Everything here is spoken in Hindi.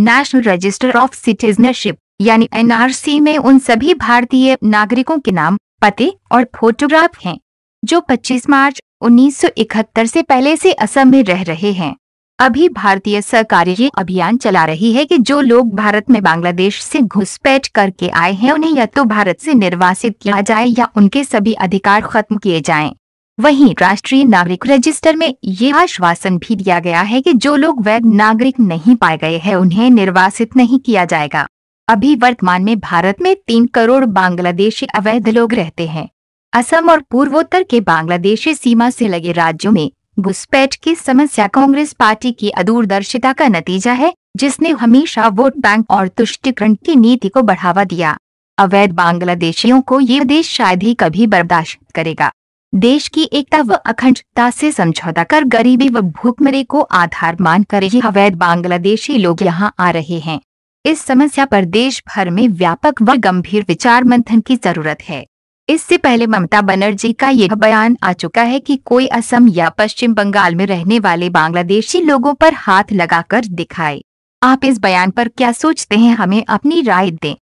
नेशनल रजिस्टर ऑफ सिटीजनशिप यानी एनआरसी में उन सभी भारतीय नागरिकों के नाम पते और फोटोग्राफ हैं जो 25 मार्च 1971 से पहले से असम में रह रहे हैं अभी भारतीय सरकार ये अभियान चला रही है कि जो लोग भारत में बांग्लादेश से घुसपैठ करके आए हैं उन्हें या तो भारत से निर्वासित किया जाए या उनके सभी अधिकार खत्म किए जाएं। वहीं राष्ट्रीय नागरिक रजिस्टर में ये आश्वासन भी दिया गया है कि जो लोग वैध नागरिक नहीं पाए गए हैं उन्हें निर्वासित नहीं किया जाएगा अभी वर्तमान में भारत में तीन करोड़ बांग्लादेशी अवैध लोग रहते हैं असम और पूर्वोत्तर के बांग्लादेशी सीमा से लगे राज्यों में घुसपैठ की समस्या कांग्रेस पार्टी की अदूरदर्शिता का नतीजा है जिसने हमेशा वोट बैंक और तुष्टिकरण की नीति को बढ़ावा दिया अवैध बांग्लादेशियों को ये देश शायद ही कभी बर्दाश्त करेगा देश की एकता व अखंडता से समझौता कर गरीबी व भूखमरी को आधार मानकर ही अवैध बांग्लादेशी लोग यहाँ आ रहे हैं इस समस्या पर देश भर में व्यापक व गंभीर विचार मंथन की जरूरत है इससे पहले ममता बनर्जी का यह बयान आ चुका है कि कोई असम या पश्चिम बंगाल में रहने वाले बांग्लादेशी लोगों पर हाथ लगाकर दिखाए आप इस बयान पर क्या सोचते हैं हमें अपनी राय दें